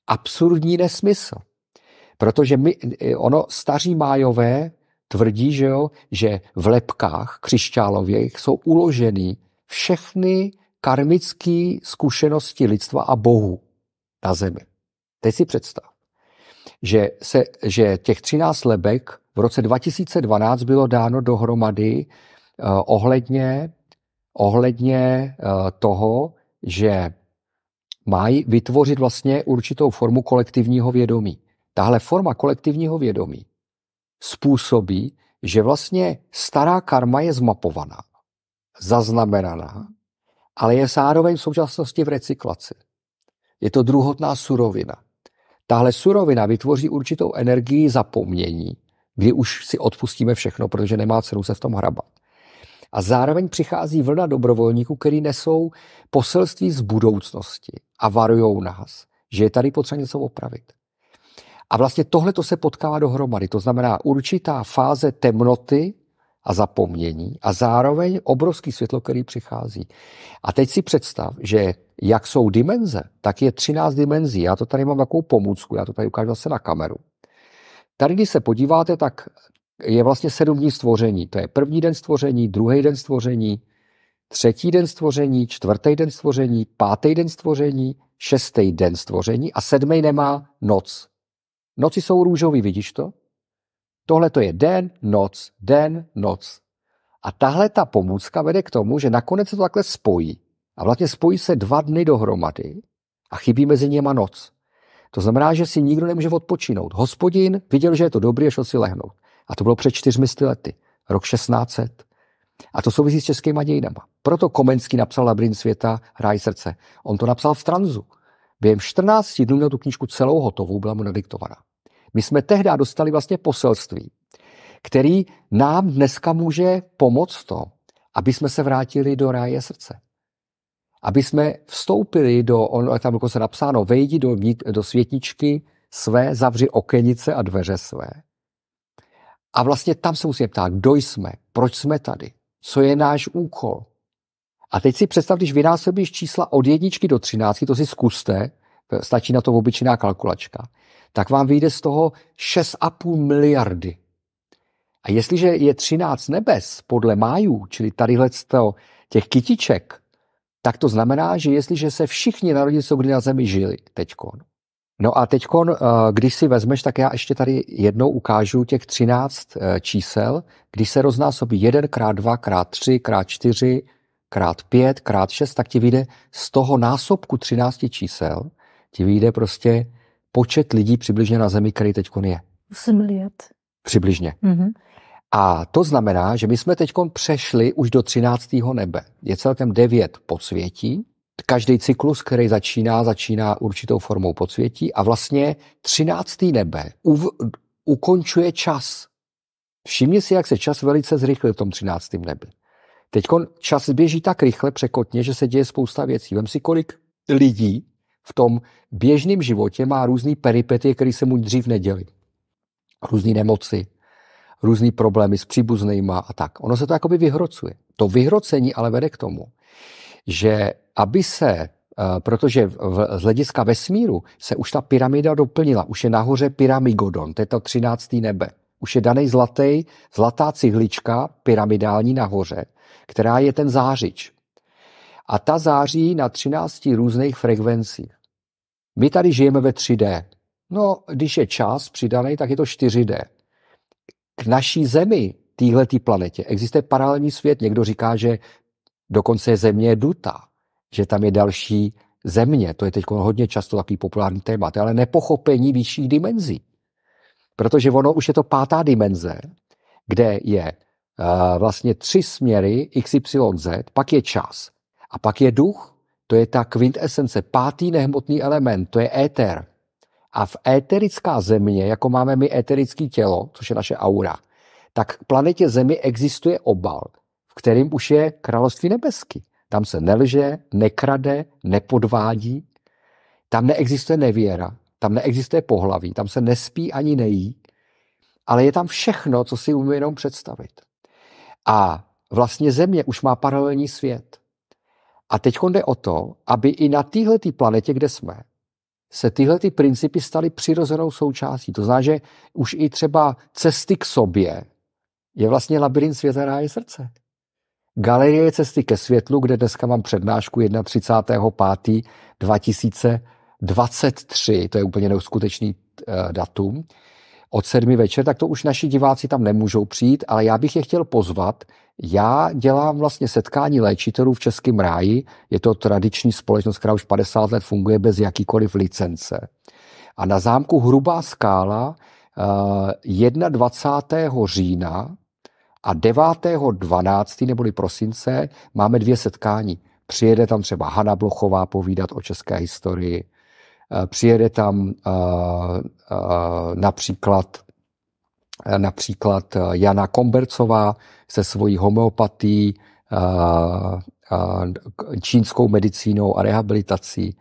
Absurdní nesmysl. Protože my, eh, ono, staří májové tvrdí, že, jo, že v lepkách křišťálových jsou uloženy všechny karmické zkušenosti lidstva a Bohu na zemi. Teď si představ, že, se, že těch 13 lebek v roce 2012 bylo dáno dohromady uh, ohledně ohledně eh, toho, že mají vytvořit vlastně určitou formu kolektivního vědomí. Tahle forma kolektivního vědomí způsobí, že vlastně stará karma je zmapovaná, zaznamenaná, ale je zároveň v současnosti v recyklaci. Je to druhotná surovina. Tahle surovina vytvoří určitou energii zapomnění, kdy už si odpustíme všechno, protože nemá cenu se v tom hrabat. A zároveň přichází vlna dobrovolníků, který nesou poselství z budoucnosti a varují nás, že je tady potřeba něco opravit. A vlastně tohle to se potkává dohromady. To znamená určitá fáze temnoty a zapomnění a zároveň obrovský světlo, který přichází. A teď si představ, že jak jsou dimenze, tak je 13 dimenzí. Já to tady mám takovou pomůcku, já to tady ukážu zase na kameru. Tady, když se podíváte, tak je vlastně sedm dní stvoření. To je první den stvoření, druhý den stvoření, třetí den stvoření, čtvrtý den stvoření, pátý den stvoření, šestý den stvoření a sedmý nemá noc. Noci jsou růžový, vidíš to? Tohle to je den, noc, den, noc. A tahle ta pomůcka vede k tomu, že nakonec se to takhle spojí. A vlastně spojí se dva dny dohromady a chybí mezi něma noc. To znamená, že si nikdo nemůže odpočinout. Hospodin viděl, že je to dobrý a šel si lehnout. A to bylo před čtyřmi lety, rok 1600. A to souvisí s českými dějinama. Proto Komenský napsal Labirint světa, ráj srdce. On to napsal v tranzu. Během 14 dnů měl tu knížku celou hotovou, byla mu nadiktovaná. My jsme tehdy dostali vlastně poselství, který nám dneska může pomoct to, aby jsme se vrátili do ráje srdce. Aby jsme vstoupili do, on, tam bylo se napsáno, vejdi do, do světničky své, zavři okenice a dveře své a vlastně tam se musíme ptát, kdo jsme, proč jsme tady, co je náš úkol. A teď si představ, když vynásobíš čísla od jedničky do třináctky, to si zkuste, stačí na to obyčejná kalkulačka, tak vám vyjde z toho 6,5 miliardy. A jestliže je 13 nebes podle májů, čili tadyhle těch kytiček, tak to znamená, že jestliže se všichni narodili, co kdy na zemi žili teďkon, No a teď, eh, když si vezmeš, tak já ještě tady jednou ukážu těch 13 eh, čísel, když se roznásobí 1 krát 2 krát 3 krát 4 krát 5 krát 6, tak ti vyjde z toho násobku 13 čísel, ti vyjde prostě počet lidí přibližně na Zemi, který teď je. 8 let. Přibližně. Mm-hmm. A to znamená, že my jsme teď přešli už do 13. nebe. Je celkem 9 podsvětí, každý cyklus, který začíná, začíná určitou formou podsvětí a vlastně třináctý nebe uv, ukončuje čas. Všimni si, jak se čas velice zrychlil v tom třináctém nebi. Teď čas běží tak rychle, překotně, že se děje spousta věcí. Vem si, kolik lidí v tom běžném životě má různý peripety, které se mu dřív neděly. Různé nemoci, různé problémy s příbuznýma a tak. Ono se to jakoby vyhrocuje. To vyhrocení ale vede k tomu, že aby se eh, protože v, z hlediska vesmíru se už ta pyramida doplnila, už je nahoře pyramigodon, to je to 13. nebe. Už je daný zlatý, zlatá cihlička pyramidální nahoře, která je ten zářič. A ta září na 13 různých frekvencích. My tady žijeme ve 3D. No, když je čas přidaný, tak je to 4D. K naší Zemi, téhle planetě, existuje paralelní svět. Někdo říká, že dokonce Země je dutá že tam je další země. To je teď hodně často takový populární téma, ale nepochopení vyšších dimenzí. Protože ono už je to pátá dimenze, kde je uh, vlastně tři směry XYZ, pak je čas a pak je duch, to je ta kvintesence, pátý nehmotný element, to je éter. A v éterická země, jako máme my éterické tělo, což je naše aura, tak k planetě Zemi existuje obal, v kterém už je království nebesky. Tam se nelže, nekrade, nepodvádí, tam neexistuje nevěra, tam neexistuje pohlaví, tam se nespí ani nejí, ale je tam všechno, co si umíme jenom představit. A vlastně Země už má paralelní svět. A teď jde o to, aby i na téhle planetě, kde jsme, se tyhle ty principy staly přirozenou součástí. To znamená, že už i třeba cesty k sobě je vlastně labirint světa ráje srdce. Galerie cesty ke světlu, kde dneska mám přednášku 31.5.2023, to je úplně neuskutečný eh, datum, od sedmi večer, tak to už naši diváci tam nemůžou přijít, ale já bych je chtěl pozvat. Já dělám vlastně setkání léčitelů v Českém ráji, je to tradiční společnost, která už 50 let funguje bez jakýkoliv licence. A na zámku Hrubá skála 21. Eh, října a 9.12. neboli prosince máme dvě setkání. Přijede tam třeba Hanna Blochová povídat o české historii, eh, přijede tam uh, uh, například například Jana Kombercová se svojí homeopatií, čínskou medicínou a rehabilitací.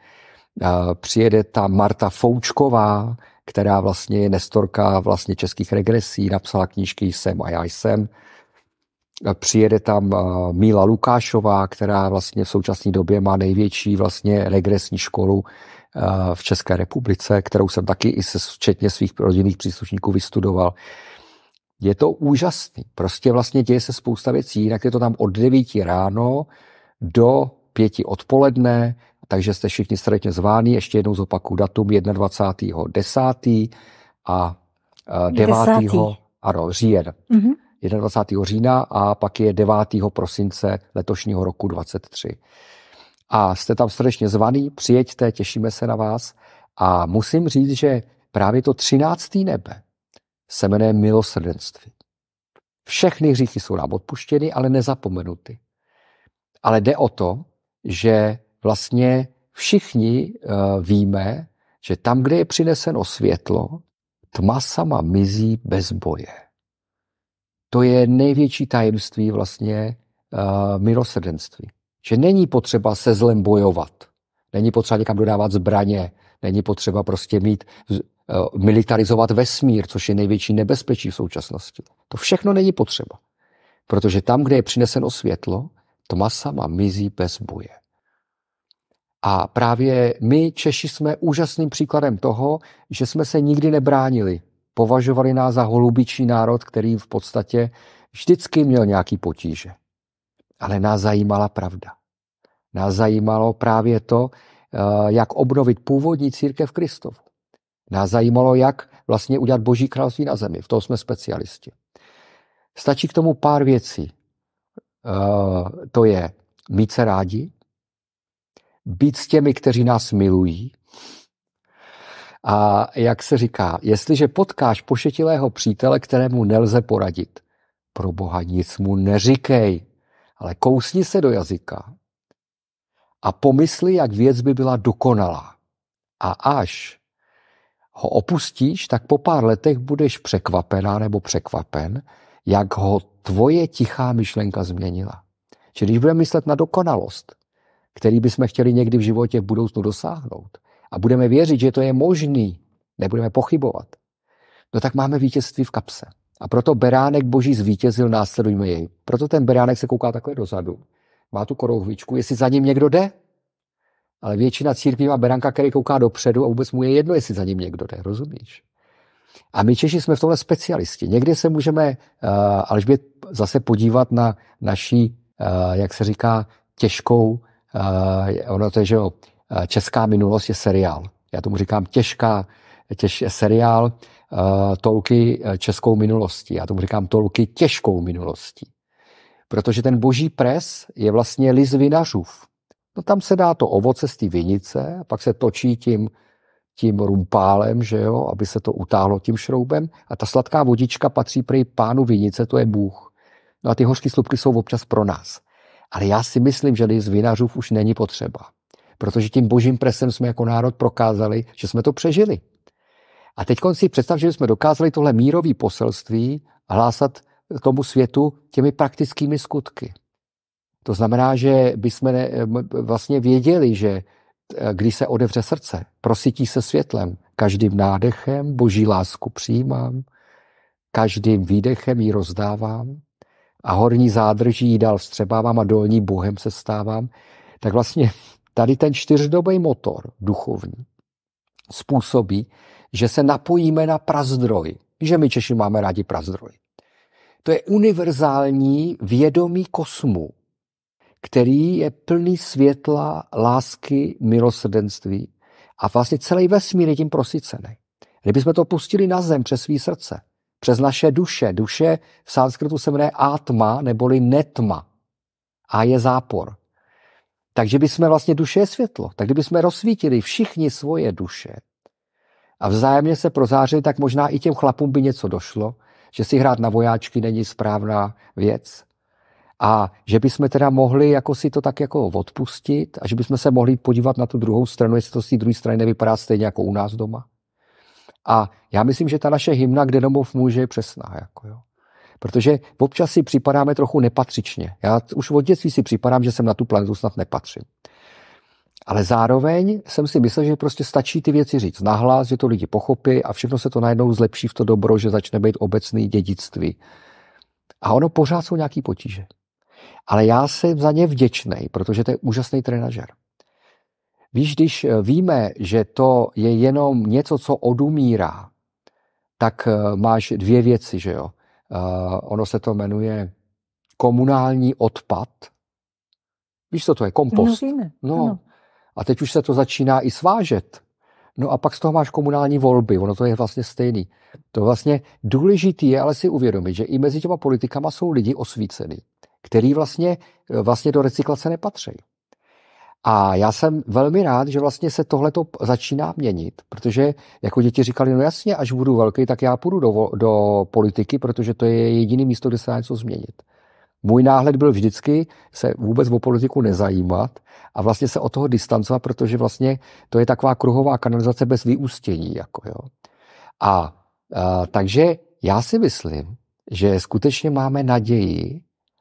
Přijede tam Marta Foučková která vlastně je nestorka vlastně českých regresí, napsala knížky Jsem a já jsem. Přijede tam eh, Míla Lukášová, která vlastně v současné době má největší vlastně regresní školu eh, v České republice, kterou jsem taky i se včetně svých rodinných příslušníků vystudoval. Je to úžasný. Prostě vlastně děje se spousta věcí, jinak je to tam od 9 ráno do pěti odpoledne, takže jste všichni srdečně zváni. Ještě jednou zopaku datum 21.10. a 9. Eh, 10. Ano, říjen. Mm-hmm. 21. října a pak je 9. prosince letošního roku 23. A jste tam srdečně zvaný, přijeďte, těšíme se na vás. A musím říct, že právě to 13. nebe se jmenuje milosrdenství. Všechny hříchy jsou nám odpuštěny, ale nezapomenuty. Ale jde o to, že vlastně všichni eh, víme, že tam, kde je přineseno světlo, tma sama mizí bez boje. To je největší tajemství vlastně uh, milosrdenství. Že není potřeba se zlem bojovat. Není potřeba někam dodávat zbraně, není potřeba prostě mít uh, militarizovat vesmír, což je největší nebezpečí v současnosti. To všechno není potřeba. Protože tam, kde je přineseno světlo, tma sama mizí bez boje. A právě my, Češi, jsme úžasným příkladem toho, že jsme se nikdy nebránili. Považovali nás za holubičí národ, který v podstatě vždycky měl nějaký potíže. Ale nás zajímala pravda. Nás zajímalo právě to, eh, jak obnovit původní církev Kristovu. Nás zajímalo, jak vlastně udělat boží království na zemi. V tom jsme specialisti. Stačí k tomu pár věcí. Eh, to je mít se rádi, být s těmi, kteří nás milují. A jak se říká, jestliže potkáš pošetilého přítele, kterému nelze poradit, pro boha nic mu neříkej, ale kousni se do jazyka a pomysli, jak věc by byla dokonalá. A až ho opustíš, tak po pár letech budeš překvapená nebo překvapen, jak ho tvoje tichá myšlenka změnila. Čili když budeme myslet na dokonalost, který bychom chtěli někdy v životě v budoucnu dosáhnout a budeme věřit, že to je možný, nebudeme pochybovat, no tak máme vítězství v kapse. A proto beránek boží zvítězil, následujme jej. Proto ten beránek se kouká takhle dozadu. Má tu korouhvičku, jestli za ním někdo jde. Ale většina církví má beránka, který kouká dopředu a vůbec mu je jedno, jestli za ním někdo jde, rozumíš? A my Češi jsme v tomhle specialisti. Někdy se můžeme, uh, Alžbět, zase podívat na naší, uh, jak se říká, těžkou Uh, ono to je, že jo, eh, česká minulost je seriál. Já tomu říkám těžká, těž, seriál uh, tolky českou minulostí. Já tomu říkám tolky těžkou minulostí. Protože ten boží pres je vlastně liz vinařův. No tam se dá to ovoce z té vinice, a pak se točí tím, tím rumpálem, že jo, aby se to utáhlo tím šroubem. A ta sladká vodička patří prý pánu vinice, to je Bůh. No a ty hořké slupky jsou občas pro nás. Ale já si myslím, že z vinařův už není potřeba. Protože tím božím presem jsme jako národ prokázali, že jsme to přežili. A teď si představ, že jsme dokázali tohle mírové poselství hlásat tomu světu těmi praktickými skutky. To znamená, že bychom ne, vlastně věděli, že e, když se odevře srdce, prosítí se světlem, každým nádechem boží lásku přijímám, každým výdechem ji rozdávám, a horní zádrží dál vstřebávám a dolní bohem se stávám, tak vlastně tady ten čtyřdobý motor duchovní způsobí, že se napojíme na prazdroj. Že my Češi máme rádi prazdroj. To je univerzální vědomí kosmu, který je plný světla, lásky, milosrdenství. A vlastně celý vesmír je tím prosycený. Kdybychom to pustili na zem přes svý srdce, přes naše duše. Duše v sanskritu se jmenuje atma neboli netma a je zápor. Takže bychom vlastně duše je světlo. Tak kdybychom rozsvítili všichni svoje duše a vzájemně se prozářili, tak možná i těm chlapům by něco došlo, že si hrát na vojáčky není správná věc. A že bychom teda mohli jako si to tak jako odpustit a že bychom se mohli podívat na tu druhou stranu, jestli to z té druhé strany nevypadá stejně jako u nás doma. A já myslím, že ta naše hymna Kde domov může je přesná. Jako jo. Protože občas si připadáme trochu nepatřičně. Já už od dětství si připadám, že jsem na tu planetu snad nepatřím. Ale zároveň jsem si myslel, že prostě stačí ty věci říct nahlas, že to lidi pochopí a všechno se to najednou zlepší v to dobro, že začne být obecný dědictví. A ono pořád jsou nějaký potíže. Ale já jsem za ně vděčný, protože to je úžasný trenažer. Víš, když eh, víme, že to je jenom něco, co odumírá, tak eh, máš dvě věci, že jo. Eh, ono se to jmenuje komunální odpad. Víš, co to je? Kompost. No, víme. no. Ano. A teď už se to začíná i svážet. No a pak z toho máš komunální volby, ono to je vlastně stejný. To vlastně důležitý je ale si uvědomit, že i mezi těma politikama jsou lidi osvícený, který vlastně, vlastně do recyklace nepatří. A já jsem velmi rád, že vlastně se tohle začíná měnit, protože jako děti říkali, no jasně, až budu velký, tak já půjdu do, do politiky, protože to je jediné místo, kde se dá něco změnit. Můj náhled byl vždycky se vůbec o politiku nezajímat a vlastně se od toho distancovat, protože vlastně to je taková kruhová kanalizace bez vyústění. Jako jo. A, a takže já si myslím, že skutečně máme naději,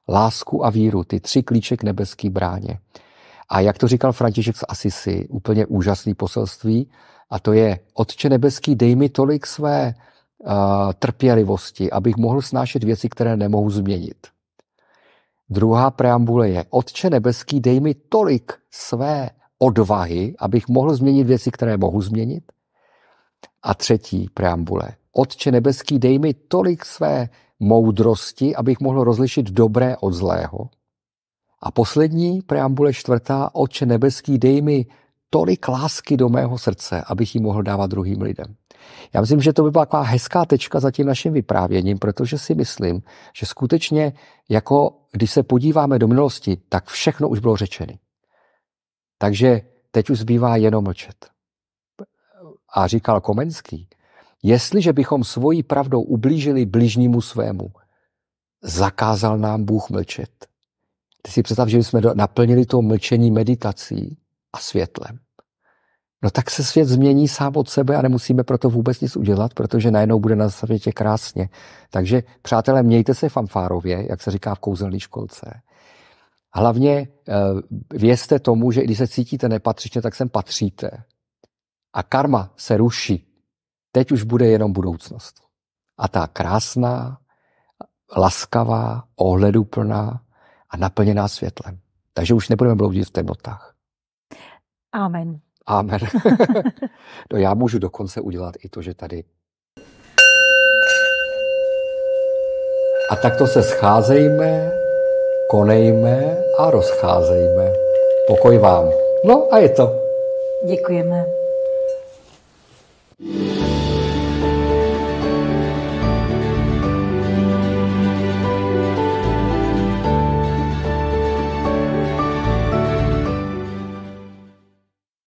lásku a víru, ty tři klíček nebeský bráně. A jak to říkal František z Asisi, úplně úžasný poselství, a to je, Otče nebeský, dej mi tolik své uh, trpělivosti, abych mohl snášet věci, které nemohu změnit. Druhá preambule je, Otče nebeský, dej mi tolik své odvahy, abych mohl změnit věci, které mohu změnit. A třetí preambule, Otče nebeský, dej mi tolik své moudrosti, abych mohl rozlišit dobré od zlého. A poslední, preambule čtvrtá, oče nebeský, dej mi tolik lásky do mého srdce, abych ji mohl dávat druhým lidem. Já myslím, že to by byla taková hezká tečka za tím naším vyprávěním, protože si myslím, že skutečně, jako když se podíváme do minulosti, tak všechno už bylo řečeno. Takže teď už zbývá jenom mlčet. A říkal Komenský, jestliže bychom svojí pravdou ublížili bližnímu svému, zakázal nám Bůh mlčet. Ty si představ, že bychom naplnili to mlčení meditací a světlem. No tak se svět změní sám od sebe a nemusíme proto vůbec nic udělat, protože najednou bude na světě krásně. Takže přátelé, mějte se fanfárově, jak se říká v kouzelné školce. Hlavně eh, vězte tomu, že i když se cítíte nepatřičně, tak sem patříte. A karma se ruší. Teď už bude jenom budoucnost. A ta krásná, laskavá, ohleduplná, a naplněná světlem. Takže už nebudeme bloudit v temnotách. Amen. Amen. no já můžu dokonce udělat i to, že tady A takto se scházejme, konejme a rozcházejme. Pokoj vám. No a je to. Děkujeme. thank you